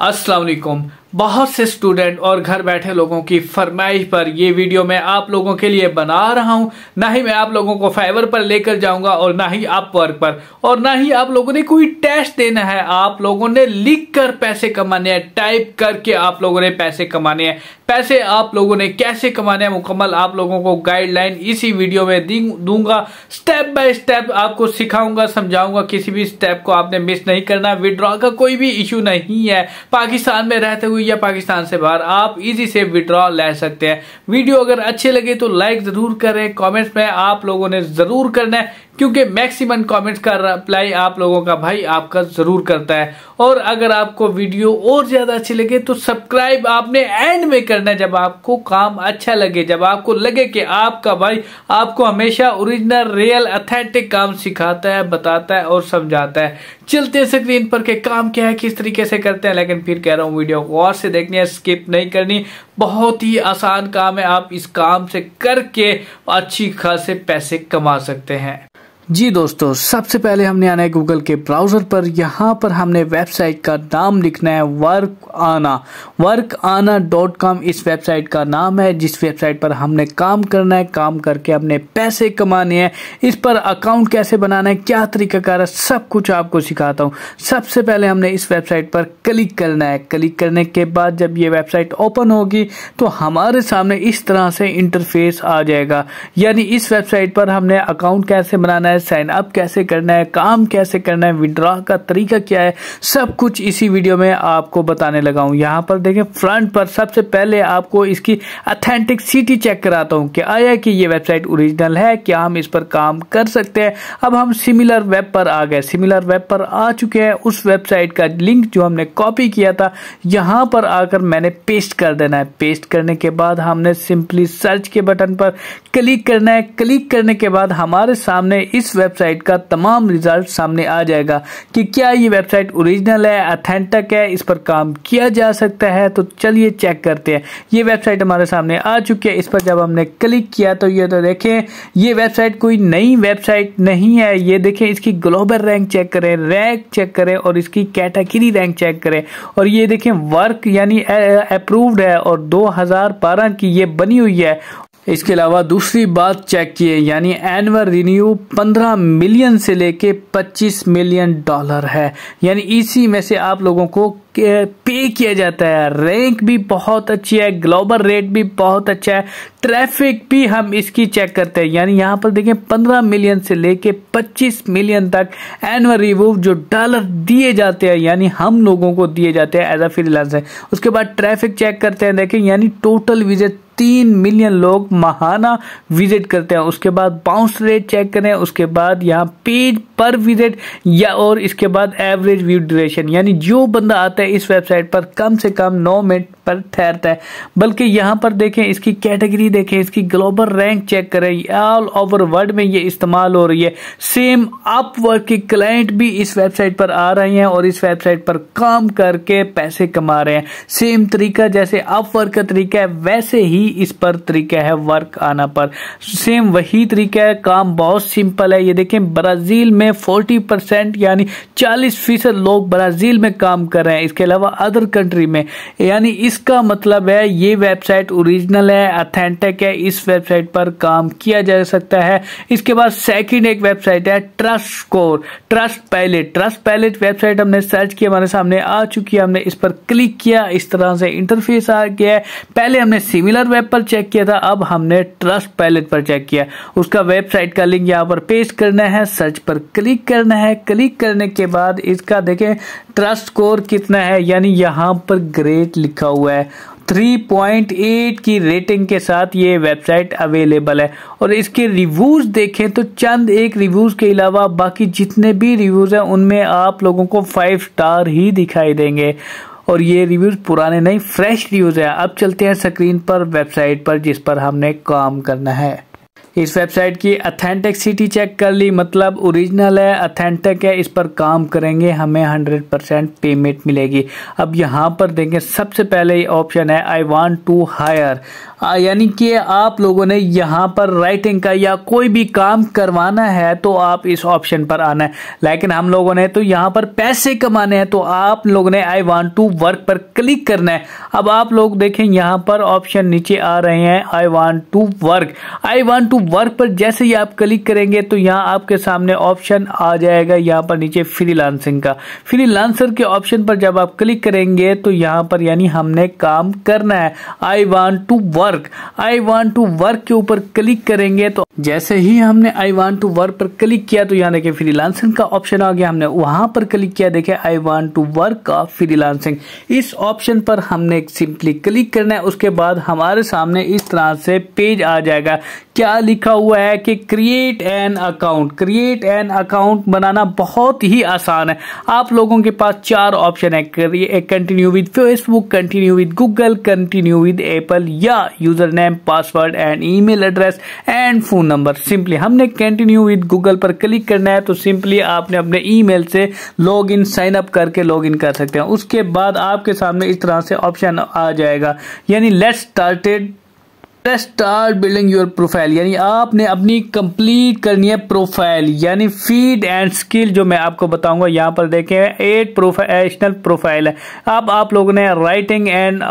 अस्सलाम बहुत से स्टूडेंट और घर बैठे लोगों की फरमाइश पर ये वीडियो मैं आप लोगों के लिए बना रहा हूँ ना ही मैं आप लोगों को फाइवर पर लेकर जाऊंगा और ना ही आप वर्क पर और ना ही आप लोगों ने कोई टेस्ट देना है आप लोगों ने लिख कर पैसे कमाने हैं टाइप करके आप लोगों ने पैसे कमाने हैं पैसे आप लोगों ने कैसे कमाने हैं मुकम्मल आप लोगों को गाइडलाइन इसी वीडियो में दूंगा स्टेप बाय स्टेप आपको सिखाऊंगा समझाऊंगा किसी भी स्टेप को आपने मिस नहीं करना विड्रॉ का कोई भी इश्यू नहीं है पाकिस्तान में रहते हुए या पाकिस्तान से बाहर आप इजी से विड्रॉ ले सकते हैं वीडियो अगर अच्छे लगे तो लाइक जरूर करें कमेंट्स में आप लोगों ने जरूर करना है क्योंकि मैक्सिमम कमेंट्स का रिप्लाई आप लोगों का भाई आपका जरूर करता है और अगर आपको वीडियो और ज्यादा अच्छी लगे तो सब्सक्राइब आपने एंड में करना है जब आपको काम अच्छा लगे जब आपको लगे कि आपका भाई आपको हमेशा ओरिजिनल रियल अथेंटिक काम सिखाता है बताता है और समझाता है चलते स्क्रीन पर के काम क्या है किस तरीके से करते हैं लेकिन फिर कह रहा हूँ वीडियो को और से देखनी है स्किप नहीं करनी बहुत ही आसान काम है आप इस काम से करके अच्छी खासे पैसे कमा सकते हैं जी दोस्तों सबसे पहले हमने आना है गूगल के ब्राउज़र पर यहाँ पर हमने वेबसाइट का नाम लिखना है वर्क आना वर्क आना डॉट कॉम इस वेबसाइट का नाम है जिस वेबसाइट पर हमने काम करना है काम करके हमने पैसे कमाने हैं इस पर अकाउंट कैसे बनाना है क्या कार है सब कुछ आपको सिखाता हूँ सबसे पहले हमने इस वेबसाइट पर क्लिक करना है क्लिक करने के बाद जब ये वेबसाइट ओपन होगी तो हमारे सामने इस तरह से इंटरफेस आ जाएगा यानी इस वेबसाइट पर हमने अकाउंट कैसे बनाना है है साइन अप कैसे करना है काम कैसे करना है विड्रॉ का तरीका क्या है सब कुछ इसी वीडियो में आपको बताने लगा हूं यहां पर देखें फ्रंट पर सबसे पहले आपको इसकी अथेंटिक सिटी चेक कराता हूं कि आया कि ये वेबसाइट ओरिजिनल है क्या हम इस पर काम कर सकते हैं अब हम सिमिलर वेब पर आ गए सिमिलर वेब पर आ चुके हैं उस वेबसाइट का लिंक जो हमने कॉपी किया था यहां पर आकर मैंने पेस्ट कर देना है पेस्ट करने के बाद हमने सिंपली सर्च के बटन पर क्लिक करना है क्लिक करने के बाद हमारे सामने इस इस वेबसाइट का तमाम रिजल्ट सामने आ जाएगा कि क्या ये वेबसाइट ओरिजिनल है अथेंटिक है इस पर काम किया जा सकता है तो चलिए चेक करते हैं ये वेबसाइट हमारे सामने आ चुकी है इस पर जब हमने क्लिक किया तो ये तो देखें ये वेबसाइट कोई नई वेबसाइट नहीं है ये देखें इसकी ग्लोबल रैंक चेक करें रैंक चेक करें और इसकी कैटेगरी रैंक चेक करें और ये देखें वर्क यानी अप्रूव्ड है और दो की ये बनी हुई है इसके अलावा दूसरी बात चेक किए यानी एनअल रिन्यू 15 मिलियन से लेके 25 मिलियन डॉलर है यानी इसी में से आप लोगों को पे किया जाता है रैंक भी बहुत अच्छी है ग्लोबल रेट भी बहुत अच्छा है ट्रैफिक भी हम इसकी चेक करते हैं यानी यहाँ पर देखें 15 मिलियन से लेके 25 मिलियन तक एनुअल रिव्यू जो डॉलर दिए जाते हैं यानी हम लोगों को दिए जाते हैं एज अ फ्रीलांसर उसके बाद ट्रैफिक चेक करते हैं देखें यानी टोटल विजिट तीन मिलियन लोग महाना विजिट करते हैं उसके बाद बाउंस रेट चेक करें उसके बाद यहाँ पेज पर विजिट या और इसके बाद एवरेज व्यू ड्यूरेशन यानी जो बंदा आता है इस वेबसाइट पर कम से कम नौ मिनट पर ठहरता है बल्कि यहाँ पर देखें इसकी कैटेगरी देखें इसकी ग्लोबल रैंक चेक करें ऑल ओवर वर्ल्ड में ये इस्तेमाल हो रही है सेम अपवर्क के क्लाइंट भी इस वेबसाइट पर आ रहे हैं और इस वेबसाइट पर काम करके पैसे कमा रहे हैं सेम तरीका जैसे अपवर्क का तरीका है वैसे ही यही इस पर तरीका है वर्क आना पर सेम वही तरीका है काम बहुत सिंपल है ये देखें ब्राज़ील में 40 परसेंट यानी 40 फीसद लोग ब्राज़ील में काम कर रहे हैं इसके अलावा अदर कंट्री में यानी इसका मतलब है ये वेबसाइट ओरिजिनल है अथेंटिक है इस वेबसाइट पर काम किया जा सकता है इसके बाद सेकेंड एक वेबसाइट है trust score Trustpilot Trustpilot website हमने सर्च किया हमारे सामने आ चुकी है हमने इस पर क्लिक किया इस तरह से इंटरफेस आ गया है पहले हमने सिमिलर वेब पर चेक किया था अब हमने ट्रस्ट पैलेट पर चेक किया उसका वेबसाइट का लिंक यहाँ पर पेस्ट करना है सर्च पर क्लिक करना है क्लिक करने के बाद इसका देखें ट्रस्ट स्कोर कितना है यानी यहाँ पर ग्रेट लिखा हुआ है 3.8 की रेटिंग के साथ ये वेबसाइट अवेलेबल है और इसके रिव्यूज़ देखें तो चंद एक रिव्यूज़ के अलावा बाकी जितने भी रिव्यूज़ हैं उनमें आप लोगों को फाइव स्टार ही दिखाई देंगे और ये रिव्यूज़ पुराने नहीं फ्रेश रिव्यूज़ है अब चलते हैं स्क्रीन पर वेबसाइट पर जिस पर हमने काम करना है इस वेबसाइट की अथेंटिकसिटी चेक कर ली मतलब ओरिजिनल है अथेंटिक है इस पर काम करेंगे हमें 100 परसेंट पेमेंट मिलेगी अब यहाँ पर देखें सबसे पहले ऑप्शन है आई वांट टू हायर यानी कि आप लोगों ने यहाँ पर राइटिंग का या कोई भी काम करवाना है तो आप इस ऑप्शन पर आना है लेकिन हम लोगों ने तो यहाँ पर पैसे कमाने हैं तो आप लोगों ने आई वॉन्ट टू वर्क पर क्लिक करना है अब आप लोग देखें यहाँ पर ऑप्शन नीचे आ रहे हैं I want to work I want to work पर जैसे ही आप क्लिक करेंगे तो यहाँ आपके सामने ऑप्शन आ जाएगा यहाँ पर नीचे फ्री लांसिंग का फ्री लांसर के ऑप्शन पर जब आप क्लिक करेंगे तो यहाँ पर यानी हमने काम करना है I want to work work I want to work के ऊपर क्लिक करेंगे तो जैसे ही हमने आई वॉन्ट टू वर्क पर क्लिक किया तो यहाँ देखिए फ्रीलांसिंग का ऑप्शन आ गया हमने वहां पर क्लिक किया देखे आई वॉन्ट टू वर्क का फ्रीलांसिंग इस ऑप्शन पर हमने सिंपली क्लिक करना है उसके बाद हमारे सामने इस तरह से पेज आ जाएगा क्या लिखा हुआ है कि create an account create an account बनाना बहुत ही आसान है आप लोगों के पास चार ऑप्शन है continue with Facebook continue with Google continue with Apple या user name password and email address and phone number simply हमने कंटिन्यू विद गूगल पर क्लिक करना है तो सिंपली आपने अपने ईमेल से लॉग इन साइन अप करके लॉग इन कर सकते हैं उसके बाद आपके सामने इस तरह से ऑप्शन आ जाएगा यानी let's started start building your profile यानी आपने अपनी कंप्लीट करनी है प्रोफाइल यानी फीड एंड स्किल जो मैं आपको बताऊंगा यहाँ पर देखें एट प्रोफेशनल प्रोफाइल है अब आप लोगों ने राइटिंग एंड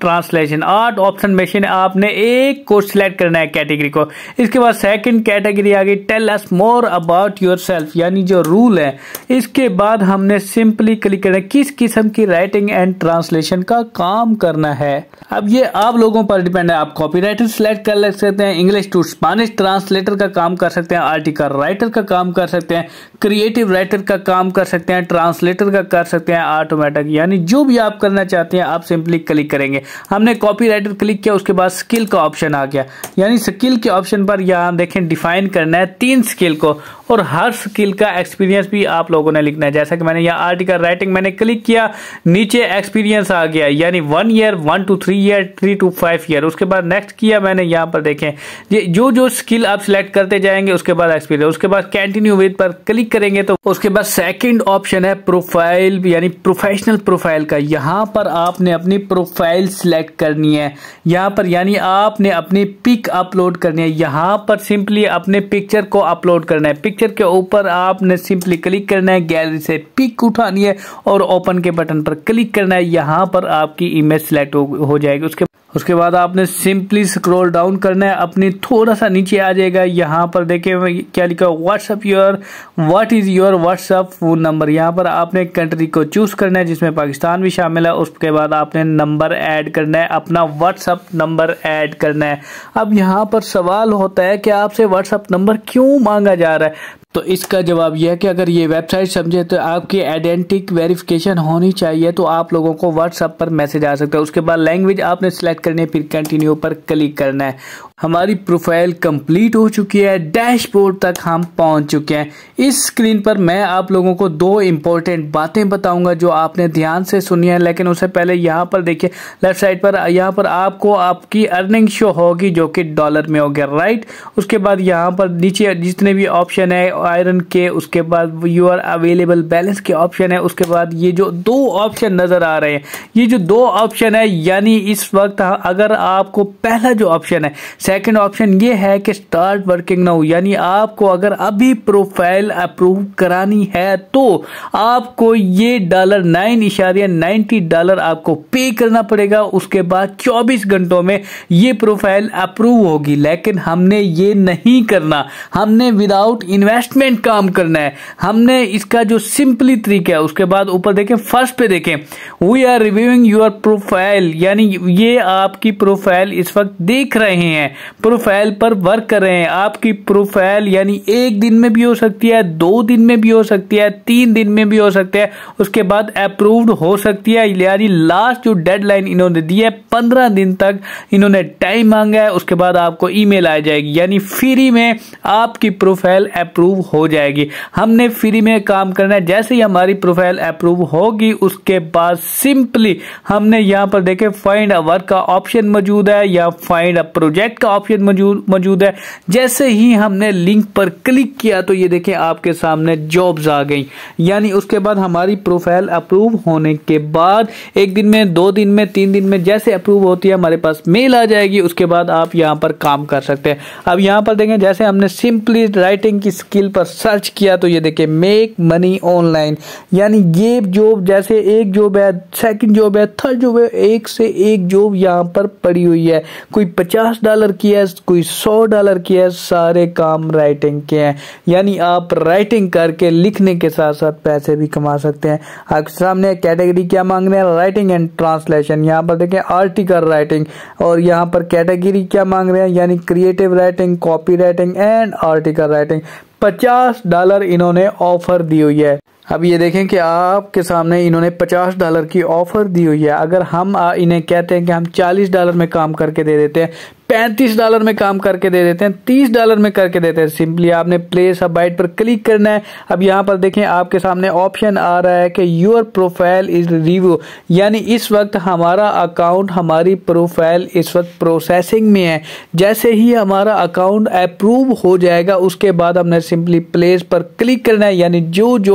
ट्रांसलेशन आठ ऑप्शन मशीन आपने एक कोर्स सिलेक्ट करना है कैटेगरी को इसके बाद सेकंड कैटेगरी आ गई tell us more about yourself यानी जो रूल है इसके बाद हमने सिंपली क्लिक करना है किस किस्म की राइटिंग एंड ट्रांसलेशन का काम करना है अब ये आप लोगों पर डिपेंड है आप कॉपी टाइटल सेलेक्ट कर ले सकते हैं इंग्लिश टू स्पेनिश ट्रांसलेटर का काम कर सकते हैं आर्टिकल राइटर का काम कर सकते हैं क्रिएटिव राइटर का काम कर सकते हैं ट्रांसलेटर का कर सकते हैं ऑटोमेटिक यानी जो भी आप करना चाहते हैं आप सिंपली क्लिक करेंगे हमने कॉपी राइटर क्लिक किया उसके बाद स्किल का ऑप्शन आ गया यानी स्किल के ऑप्शन पर यहाँ देखें डिफाइन करना है तीन स्किल को और हर स्किल का एक्सपीरियंस भी आप लोगों ने लिखना है जैसा कि मैंने यहाँ आर्टिकल राइटिंग मैंने क्लिक किया नीचे एक्सपीरियंस आ गया यानी one year one two three year three two five year उसके बाद नेक्स्ट किया मैंने यहाँ पर देखें ये जो जो स्किल आप सिलेक्ट करते जाएंगे उसके बाद एक्सपीरियंस उसके बाद कंटिन्यू विद पर क्लिक करेंगे तो उसके बाद सेकेंड ऑप्शन है प्रोफाइल यानी प्रोफेशनल प्रोफाइल का यहाँ पर आपने अपनी प्रोफाइल सिलेक्ट करनी है यहाँ पर यानी आपने अपनी पिक अपलोड करनी है यहाँ पर सिंपली अपने पिक्चर को अपलोड करना है पिक पिक्चर के ऊपर आपने सिंपली क्लिक करना है गैलरी से पिक उठानी है और ओपन के बटन पर क्लिक करना है यहाँ पर आपकी इमेज सेलेक्ट हो जाएगी उसके उसके बाद आपने सिंपली स्क्रॉल डाउन करना है अपनी थोड़ा सा नीचे आ जाएगा यहाँ पर देखे क्या लिखा WhatsApp your what is your WhatsApp phone number यहाँ पर आपने कंट्री को चूज़ करना है जिसमें पाकिस्तान भी शामिल है उसके बाद आपने नंबर ऐड करना है अपना व्हाट्सअप नंबर ऐड करना है अब यहाँ पर सवाल होता है कि आपसे व्हाट्सअप नंबर क्यों मांगा जा रहा है तो इसका जवाब यह है कि अगर ये वेबसाइट समझे तो आपकी आइडेंटिक वेरिफिकेशन होनी चाहिए तो आप लोगों को व्हाट्सएप पर मैसेज आ सकता है उसके बाद लैंग्वेज आपने सेलेक्ट करनी है फिर कंटिन्यू पर क्लिक करना है हमारी प्रोफाइल कंप्लीट हो चुकी है डैशबोर्ड तक हम पहुंच चुके हैं इस स्क्रीन पर मैं आप लोगों को दो इंपॉर्टेंट बातें बताऊंगा जो आपने ध्यान से सुनी है लेकिन उससे पहले यहाँ पर देखिए लेफ्ट साइड पर यहाँ पर आपको आपकी अर्निंग शो होगी जो कि डॉलर में हो गया राइट उसके बाद यहाँ पर नीचे जितने भी ऑप्शन है आयरन के उसके बाद यूर अवेलेबल बैलेंस के ऑप्शन है उसके बाद ये जो दो ऑप्शन नज़र आ रहे हैं ये जो दो ऑप्शन है यानी इस वक्त अगर आपको पहला जो ऑप्शन है सेकंड ऑप्शन ये है कि स्टार्ट वर्किंग नाउ यानी आपको अगर अभी प्रोफाइल अप्रूव करानी है तो आपको ये डॉलर नाइन इशारिया नाइन्टी डॉलर आपको पे करना पड़ेगा उसके बाद चौबीस घंटों में ये प्रोफाइल अप्रूव होगी लेकिन हमने ये नहीं करना हमने विदाउट इन्वेस्टमेंट काम करना है हमने इसका जो सिंपली तरीका है उसके बाद ऊपर देखें फर्स्ट पे देखें we are reviewing your profile यानी ये आपकी प्रोफाइल इस वक्त देख रहे हैं प्रोफाइल पर वर्क कर रहे हैं आपकी प्रोफाइल यानी एक दिन में भी हो सकती है दो दिन में भी हो सकती है तीन दिन में भी हो सकती है उसके बाद अप्रूव्ड हो सकती है यानी लास्ट जो डेडलाइन इन्होंने दी है पंद्रह दिन तक इन्होंने टाइम मांगा है उसके बाद आपको ईमेल आ जाएगी यानी फ्री में आपकी प्रोफाइल अप्रूव हो जाएगी हमने फ्री में काम करना है जैसे ही हमारी प्रोफाइल अप्रूव होगी उसके बाद सिंपली हमने यहां पर देखे फाइंड अ वर्क का ऑप्शन मौजूद है या फाइंड अ प्रोजेक्ट का का ऑप्शन मौजूद है जैसे ही हमने लिंक पर क्लिक किया तो ये देखें आपके सामने जॉब्स आ गई यानी उसके बाद हमारी प्रोफाइल अप्रूव होने के बाद एक दिन में दो दिन में तीन दिन में जैसे अप्रूव होती है हमारे पास मेल आ जाएगी उसके बाद आप यहाँ पर काम कर सकते हैं अब यहाँ पर देखें जैसे हमने सिंपली राइटिंग की स्किल पर सर्च किया तो ये देखें मेक मनी ऑनलाइन यानी ये जॉब जैसे एक जॉब है सेकेंड जॉब है थर्ड जॉब है एक से एक जॉब यहाँ पर पड़ी हुई है कोई पचास डॉलर की है कोई सौ डॉलर की है सारे काम राइटिंग के हैं यानी आप राइटिंग करके लिखने के साथ साथ पैसे भी कमा सकते हैं आपके सामने कैटेगरी क्या मांग रहे हैं राइटिंग एंड ट्रांसलेशन यहाँ पर देखें आर्टिकल राइटिंग और यहाँ पर कैटेगरी क्या मांग रहे हैं यानी creative writing copy writing and article writing पचास डॉलर इन्होंने ऑफर दी हुई है अब ये देखें कि आपके सामने इन्होंने 50 डॉलर की ऑफर दी हुई है अगर हम इन्हें कहते हैं कि हम 40 डॉलर में काम करके दे देते हैं पैंतीस डॉलर में काम करके दे देते हैं तीस डॉलर में करके देते हैं सिंपली आपने प्लेस अब बाइट पर क्लिक करना है अब यहाँ पर देखें आपके सामने ऑप्शन आ रहा है कि योर प्रोफाइल इज रिव्यू यानी इस वक्त हमारा अकाउंट हमारी प्रोफाइल इस वक्त प्रोसेसिंग में है जैसे ही हमारा अकाउंट अप्रूव हो जाएगा उसके बाद हमने सिंपली प्लेस पर क्लिक करना है यानी जो जो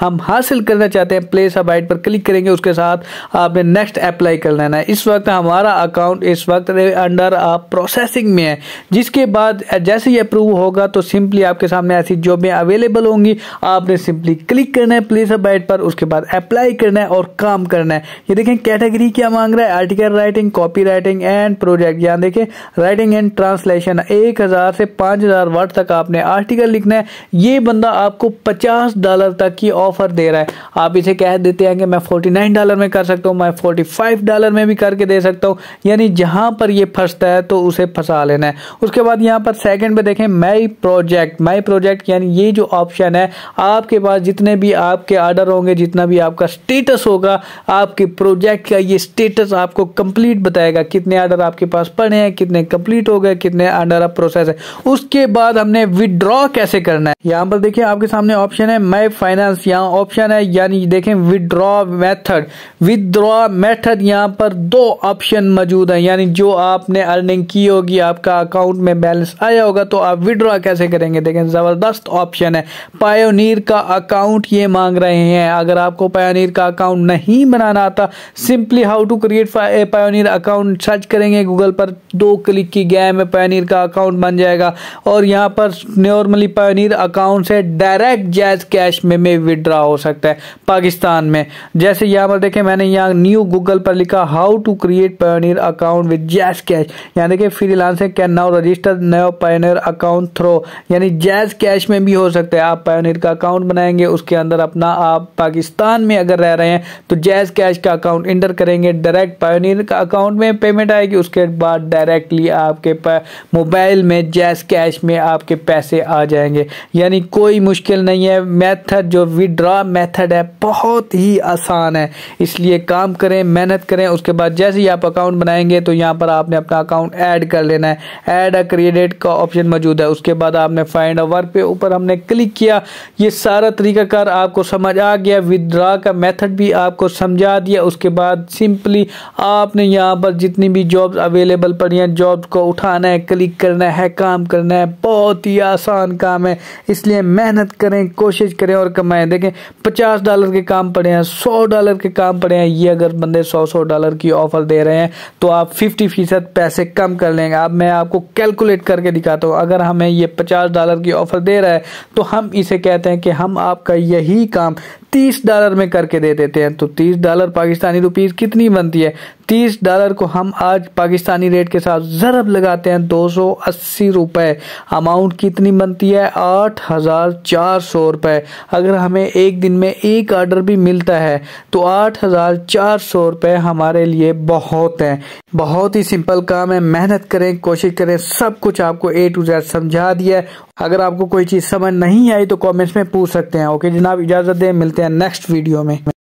हम हासिल करना चाहते हैं प्लेस अब पर क्लिक करेंगे उसके साथ आपने नेक्स्ट अप्लाई कर लेना है इस वक्त हमारा अकाउंट इस वक्त अंडर आप प्रोसेसिंग में है जिसके बाद जैसे ही अप्रूव होगा तो सिंपली आपके सामने ऐसी जॉबें अवेलेबल होंगी आपने सिंपली क्लिक करना है प्लेस अब पर उसके बाद अप्लाई करना है और काम करना है ये देखें कैटेगरी क्या मांग रहा है article writing copy writing and project यहाँ देखें राइटिंग एंड ट्रांसलेशन एक हज़ार से पांच हज़ार वर्ड तक आपने आर्टिकल लिखना है ये बंदा आपको पचास डॉलर तक की ऑफर दे रहा है आप इसे कह देते हैं कि मैं 49 डॉलर में कर सकता हूँ मैं 45 डॉलर में भी करके दे सकता हूँ यानी जहाँ पर ये फंसता है तो उसे फंसा लेना है उसके बाद यहाँ पर सेकंड पे देखें माई प्रोजेक्ट माई प्रोजेक्ट यानी ये जो ऑप्शन है आपके पास जितने भी आपके आर्डर होंगे जितना भी आपका स्टेटस होगा आपके प्रोजेक्ट का ये स्टेटस आपको कंप्लीट बताएगा कितने आर्डर आपके पास पड़े हैं कितने कंप्लीट हो गए कितने आर्डर अब प्रोसेस है उसके बाद हमने विदड्रॉ कैसे करना है यहाँ पर देखिए आपके सामने ऑप्शन है माई फाइनेंस यहाँ ऑप्शन है यानी देखें विदड्रॉ मेथड विदड्रॉ मेथड यहाँ पर दो ऑप्शन मौजूद हैं यानी जो आपने अर्निंग की होगी आपका अकाउंट में बैलेंस आया होगा तो आप विदड्रॉ कैसे करेंगे देखें ज़बरदस्त ऑप्शन है पायोनीर का अकाउंट ये मांग रहे हैं अगर आपको पायोनीर का अकाउंट नहीं बनाना आता simply how to create a Payoneer account search करेंगे गूगल पर दो क्लिक की गए में पायोनीर का अकाउंट बन जाएगा और यहाँ पर नॉर्मली पायोनीर अकाउंट से डायरेक्ट जैज कैश में, में विड्रा हो सकता है पाकिस्तान में जैसे यहाँ पर देखें मैंने यहाँ न्यू गूगल पर लिखा how to create Payoneer account with JazzCash यहाँ देखिए freelancer can now register no Payoneer account through यानी जैस कैश में भी हो सकता है आप पायोनियर का अकाउंट बनाएंगे उसके अंदर अपना आप पाकिस्तान में अगर रह रहे हैं तो जैस कैश का अकाउंट इंटर करेंगे डायरेक्ट पायोनियर का अकाउंट में पेमेंट आएगी उसके बाद डायरेक्टली आपके मोबाइल में जैस कैश में आपके पैसे आ जाएंगे यानी कोई मुश्किल नहीं है मेथड जो विड्रा मेथड है बहुत ही आसान है इसलिए काम करें मेहनत करें उसके बाद जैसे ही आप अकाउंट बनाएंगे तो यहाँ पर आपने अपना अकाउंट ऐड कर लेना है ऐड अ क्रेडिट का ऑप्शन मौजूद है उसके बाद आपने फाइंड अ पे ऊपर हमने क्लिक किया ये सारा तरीकाकार आपको समझ आ गया विदड्रा का मेथड भी आपको समझा दिया उसके बाद सिंपली आपने यहाँ पर जितनी भी जॉब अवेलेबल पड़ी हैं जॉब को उठाना है क्लिक करना है काम करना है बहुत ही आसान काम है इसलिए मेहनत करें कोशिश करें और कमाएं हैं देखें पचास डॉलर के काम पड़े हैं सौ डॉलर के काम पड़े हैं ये अगर बंदे सौ सौ डॉलर की ऑफर दे रहे हैं तो आप फिफ्टी फीसद पैसे कम कर लेंगे अब मैं आपको कैलकुलेट करके दिखाता हूँ अगर हमें ये पचास डॉलर की ऑफर दे रहा है तो हम इसे कहते हैं कि हम आपका यही काम तीस डॉलर में करके दे देते हैं तो तीस डॉलर पाकिस्तानी रुपीज़ कितनी बनती है तीस डॉलर को हम आज पाकिस्तानी रेट के साथ ज़रब लगाते हैं दो सौ अस्सी रुपये अमाउंट कितनी बनती है आठ हज़ार चार सौ रुपये अगर हमें एक दिन में एक आर्डर भी मिलता है तो आठ हज़ार चार सौ रुपये हमारे लिए बहुत हैं बहुत ही सिंपल काम है मेहनत करें कोशिश करें सब कुछ आपको ए टू जेड समझा दिया अगर आपको कोई चीज़ समझ नहीं आई तो कमेंट्स में पूछ सकते हैं ओके जनाब इजाज़त दें मिलते हैं नेक्स्ट वीडियो में